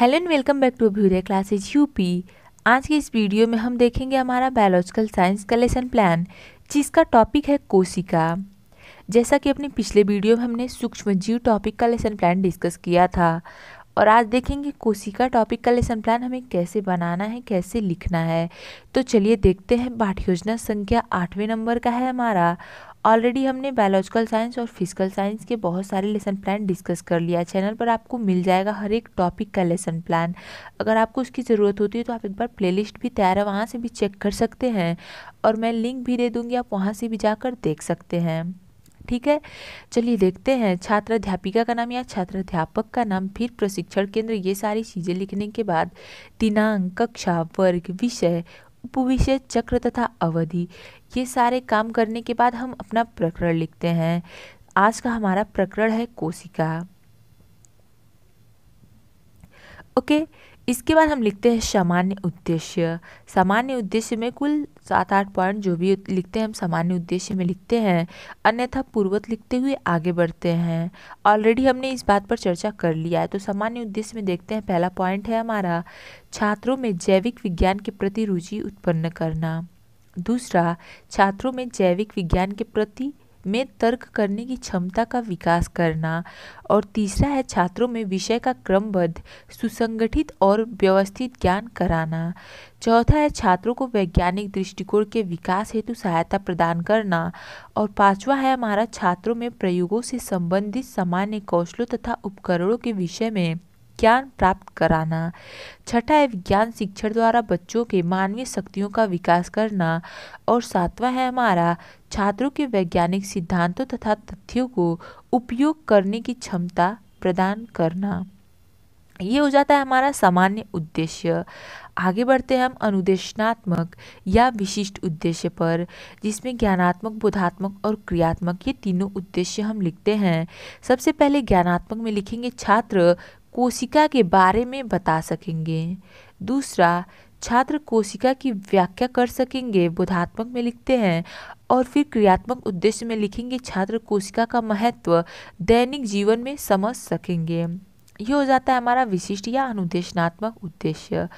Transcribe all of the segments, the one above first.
Hello and welcome back to भूरिया classes UP आज की इस वीडियो में हम देखेंगे हमारा बायोलॉजिकल साइंस का लेसन प्लान जिसका टॉपिक है कोशिका जैसा कि अपने पिछले वीडियो में हमने सूक्ष्म जीव टॉपिक का लेसन प्लान डिस्कस किया था और आज देखेंगे कोशिका टॉपिक का लेसन प्लान हमें कैसे बनाना है कैसे लिखना है तो चलिए देखते हैं पाठ्य योजना संख्या आठवें नंबर का है हमारा ऑलरेडी हमने बायोलॉजिकल साइंस और फिजिकल साइंस के बहुत सारे लेसन प्लान डिस्कस कर लिया चैनल पर आपको मिल जाएगा हर एक टॉपिक का लेसन प्लान अगर आपको उसकी ज़रूरत होती है तो आप एक बार प्लेलिस्ट भी तैयार है वहाँ से भी चेक कर सकते हैं और मैं लिंक भी दे दूँगी आप वहाँ से भी जाकर देख सकते हैं ठीक है चलिए देखते हैं छात्र अध्यापिका का नाम या छात्र अध्यापक का नाम फिर प्रशिक्षण केंद्र ये सारी चीज़ें लिखने के बाद दिनांक कक्षा वर्ग विषय उपविषय चक्र तथा अवधि ये सारे काम करने के बाद हम अपना प्रकरण लिखते हैं आज का हमारा प्रकरण है कोशिका ओके okay? इसके बाद हम लिखते हैं सामान्य उद्देश्य सामान्य उद्देश्य में कुल सात आठ पॉइंट जो भी लिखते हैं हम सामान्य उद्देश्य में लिखते हैं अन्यथा पूर्वत लिखते हुए आगे बढ़ते हैं ऑलरेडी हमने इस बात पर चर्चा कर लिया है तो सामान्य उद्देश्य में देखते हैं पहला पॉइंट है हमारा छात्रों में जैविक विज्ञान के प्रति रुचि उत्पन्न करना दूसरा छात्रों में जैविक विज्ञान के प्रति में तर्क करने की क्षमता का विकास करना और तीसरा है छात्रों में विषय का क्रमबद्ध सुसंगठित और व्यवस्थित ज्ञान कराना चौथा है छात्रों को वैज्ञानिक दृष्टिकोण के विकास हेतु सहायता प्रदान करना और पांचवा है हमारा छात्रों में प्रयोगों से संबंधित सामान्य कौशलों तथा उपकरणों के विषय में ज्ञान प्राप्त कराना छठा है विज्ञान शिक्षण द्वारा बच्चों के मानवीय शक्तियों का विकास करना और सातवां है हमारा छात्रों के वैज्ञानिक सिद्धांतों तथा तथ्यों को उपयोग करने की क्षमता प्रदान करना ये हो जाता है हमारा सामान्य उद्देश्य आगे बढ़ते हैं हम अनुदेशनात्मक या विशिष्ट उद्देश्य पर जिसमें ज्ञानात्मक बोधात्मक और क्रियात्मक ये तीनों उद्देश्य हम लिखते हैं सबसे पहले ज्ञानात्मक में लिखेंगे छात्र कोशिका के बारे में बता सकेंगे दूसरा छात्र कोशिका की व्याख्या कर सकेंगे बोधात्मक में लिखते हैं और फिर क्रियात्मक उद्देश्य में लिखेंगे छात्र कोशिका का महत्व दैनिक जीवन में समझ सकेंगे ये हो जाता है हमारा विशिष्ट या अनुदेशनात्मक उद्देश्य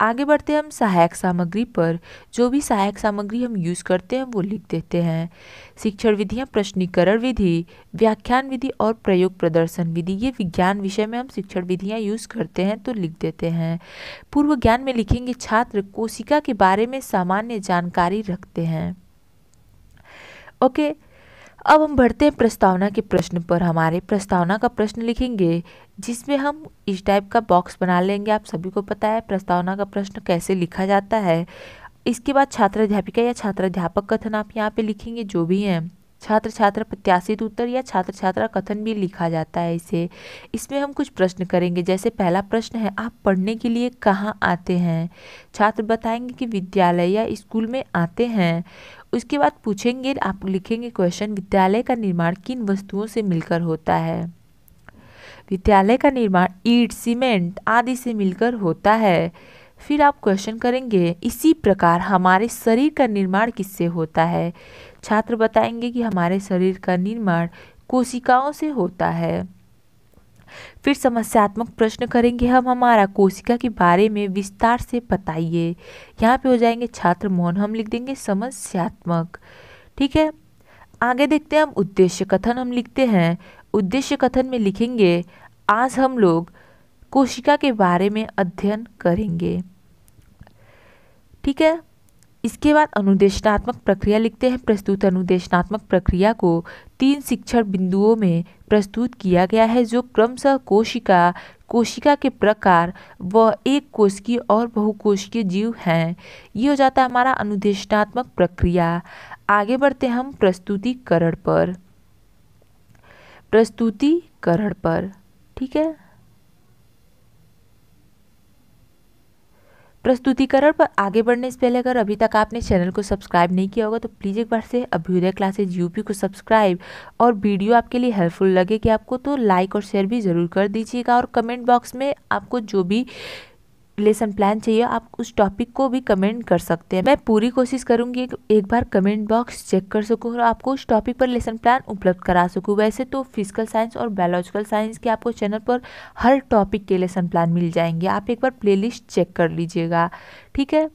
आगे बढ़ते हम सहायक सामग्री पर जो भी सहायक सामग्री हम यूज़ करते हैं वो लिख देते हैं शिक्षण विधियाँ प्रश्नीकरण विधि व्याख्यान विधि और प्रयोग प्रदर्शन विधि ये विज्ञान विषय में हम शिक्षण विधियाँ यूज़ करते हैं तो लिख देते हैं पूर्व ज्ञान में लिखेंगे छात्र कोशिका के बारे में सामान्य जानकारी रखते हैं ओके okay, अब हम बढ़ते हैं प्रस्तावना के प्रश्न पर हमारे प्रस्तावना का प्रश्न लिखेंगे जिसमें हम इस टाइप का बॉक्स बना लेंगे आप सभी को पता है प्रस्तावना का प्रश्न कैसे लिखा जाता है इसके बाद छात्र अध्यापिका या छात्र अध्यापक कथन आप यहाँ पे लिखेंगे जो भी हैं छात्र छात्रा प्रत्याशित उत्तर या छात्र छात्रा कथन भी लिखा जाता है इसे इसमें हम कुछ प्रश्न करेंगे जैसे पहला प्रश्न है आप पढ़ने के लिए कहाँ आते हैं छात्र बताएंगे कि विद्यालय या स्कूल में आते हैं उसके बाद पूछेंगे आप लिखेंगे क्वेश्चन विद्यालय का निर्माण किन वस्तुओं से मिलकर होता है विद्यालय का निर्माण ईट सीमेंट आदि से मिलकर होता है फिर आप क्वेश्चन करेंगे इसी प्रकार हमारे शरीर का निर्माण किससे होता है छात्र बताएंगे कि हमारे शरीर का निर्माण कोशिकाओं से होता है फिर समस्यात्मक प्रश्न करेंगे हम हमारा कोशिका के बारे में विस्तार से बताइए यहाँ पे हो जाएंगे छात्र मोहन हम लिख देंगे समस्यात्मक ठीक है आगे देखते हैं हम उद्देश्य कथन हम लिखते हैं उद्देश्य कथन में लिखेंगे आज हम लोग कोशिका के बारे में अध्ययन करेंगे ठीक है इसके बाद अनुदेशनात्मक प्रक्रिया लिखते हैं प्रस्तुत अनुदेशनात्मक प्रक्रिया को तीन शिक्षण बिंदुओं में प्रस्तुत किया गया है जो क्रमशः कोशिका कोशिका के प्रकार व एक कोशिकीय और बहुकोशिकीय जीव हैं ये हो जाता है हमारा अनुदेशनात्मक प्रक्रिया आगे बढ़ते हम प्रस्तुतिकरण पर प्रस्तुतिकरण पर ठीक है प्रस्तुतिकरण पर आगे बढ़ने से पहले अगर अभी तक आपने चैनल को सब्सक्राइब नहीं किया होगा तो प्लीज़ एक बार से अभ्युदय क्लासेज यूपी को सब्सक्राइब और वीडियो आपके लिए हेल्पफुल लगे कि आपको तो लाइक और शेयर भी ज़रूर कर दीजिएगा और कमेंट बॉक्स में आपको जो भी लेसन प्लान चाहिए आप उस टॉपिक को भी कमेंट कर सकते हैं मैं पूरी कोशिश करूंगी एक, एक बार कमेंट बॉक्स चेक कर सकूँ और आपको उस टॉपिक पर लेसन प्लान उपलब्ध करा सकूँ वैसे तो फिजिकल साइंस और बायोलॉजिकल साइंस के आपको चैनल पर हर टॉपिक के लेसन प्लान मिल जाएंगे आप एक बार प्ले चेक कर लीजिएगा ठीक है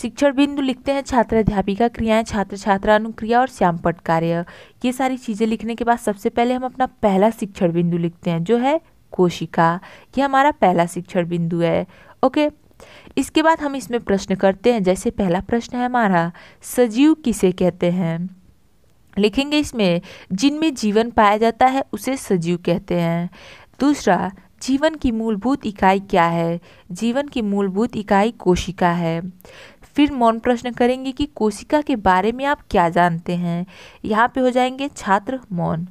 शिक्षण बिंदु लिखते हैं छात्र अध्यापिका क्रियाएं छात्र छात्रा अनुक्रिया और श्यामपट कार्य ये सारी चीज़ें लिखने के बाद सबसे पहले हम अपना पहला शिक्षण बिंदु लिखते हैं जो है कोशिका ये हमारा पहला शिक्षण बिंदु है ओके इसके बाद हम इसमें प्रश्न करते हैं जैसे पहला प्रश्न है हमारा सजीव किसे कहते हैं लिखेंगे इसमें जिनमें जीवन पाया जाता है उसे सजीव कहते हैं दूसरा जीवन की मूलभूत इकाई क्या है जीवन की मूलभूत इकाई कोशिका है फिर मौन प्रश्न करेंगे कि कोशिका के बारे में आप क्या जानते हैं यहाँ पे हो जाएंगे छात्र मौन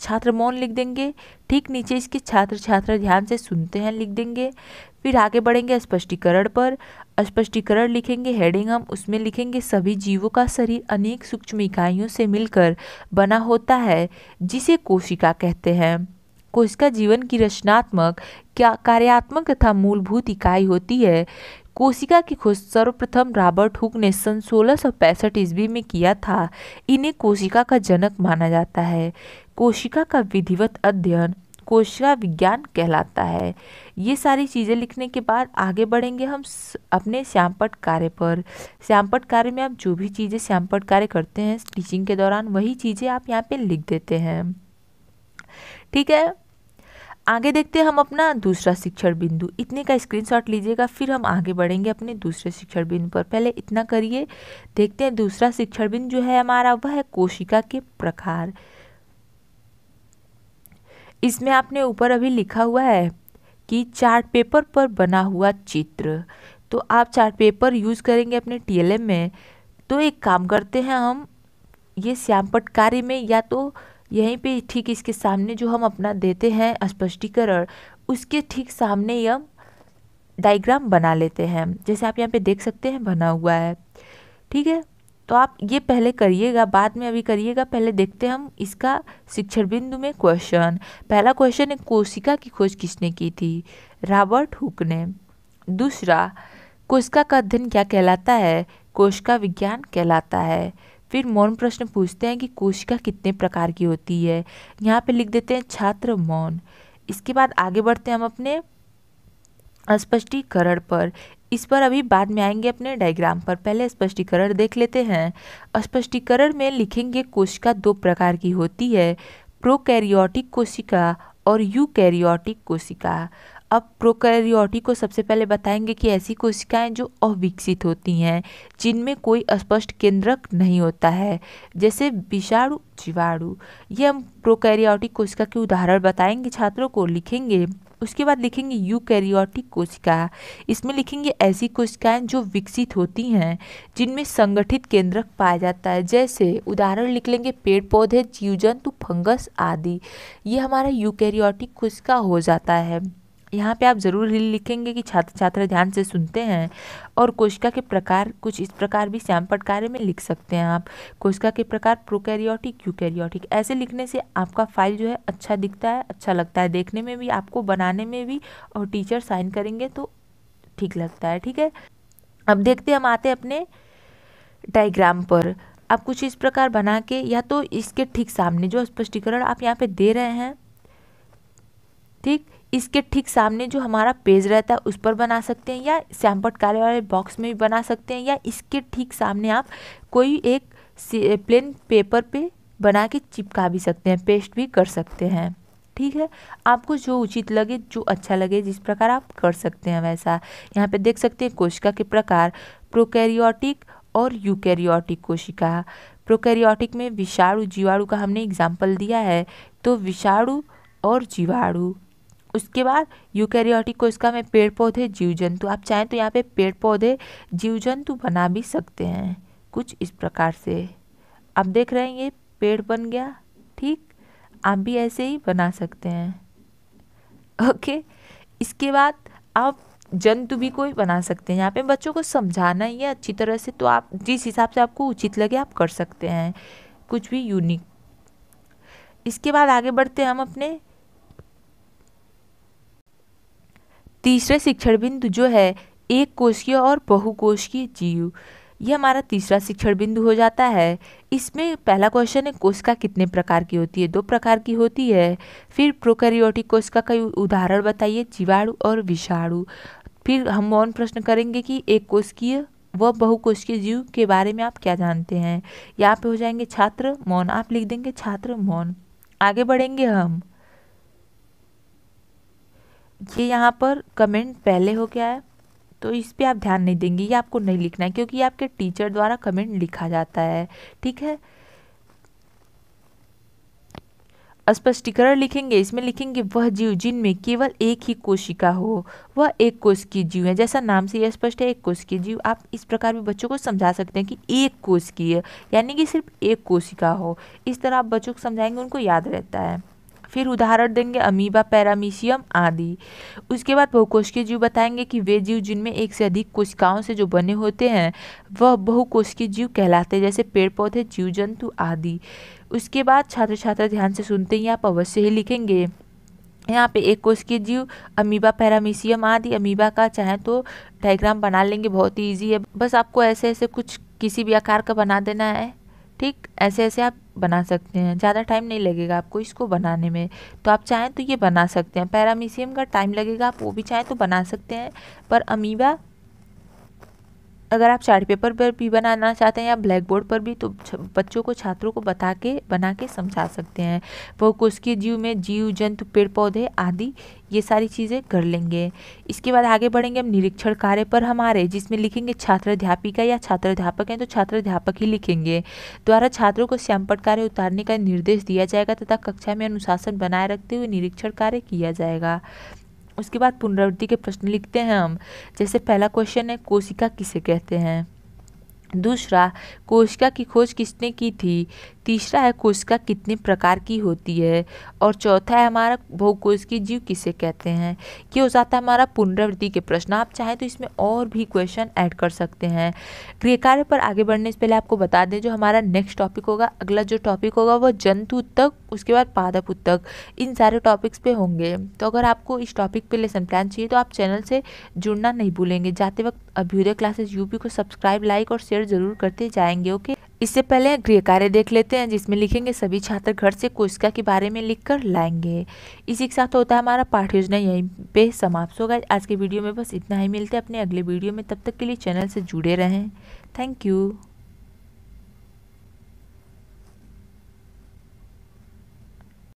छात्र मौन लिख देंगे ठीक नीचे इसके छात्र छात्रा ध्यान से सुनते हैं लिख देंगे फिर आगे बढ़ेंगे स्पष्टीकरण पर स्पष्टीकरण लिखेंगे हेडिंग हम उसमें लिखेंगे सभी जीवों का शरीर अनेक सूक्ष्म इकाइयों से मिलकर बना होता है जिसे कोशिका कहते हैं कोशिका जीवन की रचनात्मक क्या कार्यात्मक तथा मूलभूत इकाई होती है कोशिका की खोज सर्वप्रथम रॉबर्ट हुक ने सन सोलह सौ पैंसठ ईस्वी में किया था इन्हें कोशिका का जनक माना जाता है कोशिका का विधिवत अध्ययन कोशिका विज्ञान कहलाता है ये सारी चीज़ें लिखने के बाद आगे बढ़ेंगे हम अपने श्यामपट कार्य पर श्यामपट कार्य में आप जो भी चीज़ें श्यामपट कार्य करते हैं टीचिंग के दौरान वही चीज़ें आप यहाँ पे लिख देते हैं ठीक है आगे देखते हैं हम अपना दूसरा शिक्षण बिंदु इतने का स्क्रीनशॉट लीजिएगा फिर हम आगे बढ़ेंगे अपने दूसरे शिक्षण बिंदु पर पहले इतना करिए देखते हैं दूसरा शिक्षण बिंदु जो है हमारा वह है कोशिका के प्रकार इसमें आपने ऊपर अभी लिखा हुआ है कि चार्ट पेपर पर बना हुआ चित्र तो आप चार्ट पेपर यूज़ करेंगे अपने टीएलएम में तो एक काम करते हैं हम ये श्यामपट कार्य में या तो यहीं पे ठीक इसके सामने जो हम अपना देते हैं स्पष्टीकरण उसके ठीक सामने हम डायग्राम बना लेते हैं जैसे आप यहाँ पे देख सकते हैं बना हुआ है ठीक है तो आप ये पहले करिएगा बाद में अभी करिएगा पहले देखते हैं हम इसका शिक्षण बिंदु में क्वेश्चन पहला क्वेश्चन है कोशिका की खोज किसने की थी रॉबर्ट हुक ने दूसरा कोशिका का अध्ययन क्या कहलाता है कोशिका विज्ञान कहलाता है फिर मौन प्रश्न पूछते हैं कि कोशिका कितने प्रकार की होती है यहाँ पे लिख देते हैं छात्र मौन इसके बाद आगे बढ़ते हैं हम अपने स्पष्टीकरण पर इस पर अभी बाद में आएंगे अपने डायग्राम पर पहले स्पष्टीकरण देख लेते हैं स्पष्टीकरण में लिखेंगे कोशिका दो प्रकार की होती है प्रोकैरियोटिक कोशिका और यूकैरियोटिक कोशिका अब प्रोकैरियोटी को सबसे पहले बताएंगे कि ऐसी कोशिकाएं जो अविकसित होती हैं जिनमें कोई स्पष्ट केंद्रक नहीं होता है जैसे विषाणु जीवाणु ये हम प्रोकैरियोटिक कोशिका के उदाहरण बताएंगे छात्रों को लिखेंगे उसके बाद लिखेंगे यूकैरियोटिक कोशिका इसमें लिखेंगे ऐसी कोशिकाएं जो विकसित होती हैं जिनमें संगठित केंद्रक पाया जाता है जैसे उदाहरण लिख लेंगे पेड़ पौधे जीव जंतु फंगस आदि ये हमारा यूकैरियोटिक कोशिका हो जाता है यहाँ पे आप ज़रूर लिखेंगे कि छात्र छात्रा ध्यान से सुनते हैं और कोशिका के प्रकार कुछ इस प्रकार भी श्याम कार्य में लिख सकते हैं आप कोशिका के प्रकार प्रोकैरियोटिक यूकैरियोटिक ऐसे लिखने से आपका फाइल जो है अच्छा दिखता है अच्छा लगता है देखने में भी आपको बनाने में भी और टीचर साइन करेंगे तो ठीक लगता है ठीक है अब देखते हम आते अपने डाइग्राम पर आप कुछ इस प्रकार बना के या तो इसके ठीक सामने जो स्पष्टीकरण आप यहाँ पे दे रहे हैं ठीक इसके ठीक सामने जो हमारा पेज रहता है उस पर बना सकते हैं या सैम्पट कार्य वाले बॉक्स में भी बना सकते हैं या इसके ठीक सामने आप कोई एक प्लेन पेपर पे बना के चिपका भी सकते हैं पेस्ट भी कर सकते हैं ठीक है आपको जो उचित लगे जो अच्छा लगे जिस प्रकार आप कर सकते हैं वैसा यहाँ पे देख सकते हैं कोशिका के प्रकार प्रोकैरियोटिक और यूकैरियोटिक कोशिका प्रोकैरियोटिक में विषाणु जीवाणु का हमने एग्जाम्पल दिया है तो विषाणु और जीवाणु उसके बाद यूकैरियोटिक इसका में पेड़ पौधे जीव जंतु आप चाहें तो यहाँ पे पेड़ पौधे जीव जंतु बना भी सकते हैं कुछ इस प्रकार से आप देख रहे हैं ये पेड़ बन गया ठीक आप भी ऐसे ही बना सकते हैं ओके इसके बाद आप जंतु भी कोई बना सकते हैं यहाँ पे बच्चों को समझाना ही है अच्छी तरह से तो आप जिस हिसाब से आपको उचित लगे आप कर सकते हैं कुछ भी यूनिक इसके बाद आगे बढ़ते हैं हम अपने तीसरा शिक्षण बिंदु जो है एक कोशिकीय और बहुकोशिकीय जीव यह हमारा तीसरा शिक्षण बिंदु हो जाता है इसमें पहला क्वेश्चन है कोशिका कितने प्रकार की होती है दो प्रकार की होती है फिर प्रोकैरियोटिक कोशिका का उदाहरण बताइए जीवाणु और विषाणु फिर हम मौन प्रश्न करेंगे कि एक कोशिकीय व बहुकोशिकीय जीव के बारे में आप क्या जानते हैं यहाँ पे हो जाएंगे छात्र मौन आप लिख देंगे छात्र मौन आगे बढ़ेंगे हम ये यहाँ पर कमेंट पहले हो गया है तो इस पर आप ध्यान नहीं देंगे ये आपको नहीं लिखना है क्योंकि ये आपके टीचर द्वारा कमेंट लिखा जाता है ठीक है स्पष्टीकरण लिखेंगे इसमें लिखेंगे वह जीव जिनमें केवल एक ही कोशिका हो वह एक कोश की जीव है जैसा नाम से यह स्पष्ट है एक कोश की जीव आप इस प्रकार भी बच्चों को समझा सकते हैं कि एक कोश की है यानी कि सिर्फ एक कोशिका हो इस तरह आप बच्चों को समझाएंगे उनको याद रहता है फिर उदाहरण देंगे अमीबा पैरामीशियम आदि उसके बाद बहुकोशिकीय जीव बताएंगे कि वे जीव जिनमें एक से अधिक कोशिकाओं से जो बने होते हैं वह बहुकोशिकीय जीव कहलाते हैं जैसे पेड़ पौधे जीव जंतु आदि उसके बाद छात्र छात्रा ध्यान से सुनते हैं आप अवश्य ही लिखेंगे यहाँ पे एक के जीव अमीबा पैरामीशियम आदि अमीबा का चाहे तो डायग्राम बना लेंगे बहुत ही ईजी है बस आपको ऐसे ऐसे कुछ किसी भी आकार का बना देना है ठीक ऐसे ऐसे आप बना सकते हैं ज़्यादा टाइम नहीं लगेगा आपको इसको बनाने में तो आप चाहें तो ये बना सकते हैं पैरामीशियम का टाइम लगेगा आप वो भी चाहें तो बना सकते हैं पर अमीबा अगर आप चार्ट पेपर पर भी बनाना चाहते हैं या ब्लैक बोर्ड पर भी तो बच्चों को छात्रों को बता के बना के समझा सकते हैं वो के जीव में जीव जंतु पेड़ पौधे आदि ये सारी चीज़ें कर लेंगे इसके बाद आगे बढ़ेंगे हम निरीक्षण कार्य पर हमारे जिसमें लिखेंगे छात्र अध्यापिका या छात्र अध्यापक हैं तो छात्र अध्यापक ही लिखेंगे द्वारा छात्रों को श्यामपट कार्य उतारने का निर्देश दिया जाएगा तथा कक्षा में अनुशासन बनाए रखते हुए निरीक्षण कार्य किया जाएगा उसके बाद पुनरावृत्ति के प्रश्न लिखते हैं हम जैसे पहला क्वेश्चन है कोशिका किसे कहते हैं दूसरा कोशिका की खोज किसने की थी तीसरा है कोशिका कितने प्रकार की होती है और चौथा है हमारा की जीव किसे कहते हैं ये हो जाता है हमारा पुनरावृत्ति के प्रश्न आप चाहें तो इसमें और भी क्वेश्चन ऐड कर सकते हैं गृह कार्य पर आगे बढ़ने से पहले आपको बता दें जो हमारा नेक्स्ट टॉपिक होगा अगला जो टॉपिक होगा वो जंतु उत्तक उसके बाद पादप उत्तक इन सारे टॉपिक्स पे होंगे तो अगर आपको इस टॉपिक पे लेसन प्लान चाहिए तो आप चैनल से जुड़ना नहीं भूलेंगे जाते वक्त अभ्युदय क्लासेस यूपी को सब्सक्राइब लाइक और शेयर ज़रूर करते जाएंगे ओके इससे पहले गृह कार्य देख लेते हैं जिसमें लिखेंगे सभी छात्र घर से कोशिका के बारे में लिख कर लाएंगे इसी के साथ होता है हमारा पाठ योजना यहीं पे समाप्त होगा आज के वीडियो में बस इतना ही मिलते हैं अपने अगले वीडियो में तब तक के लिए चैनल से जुड़े रहें थैंक यू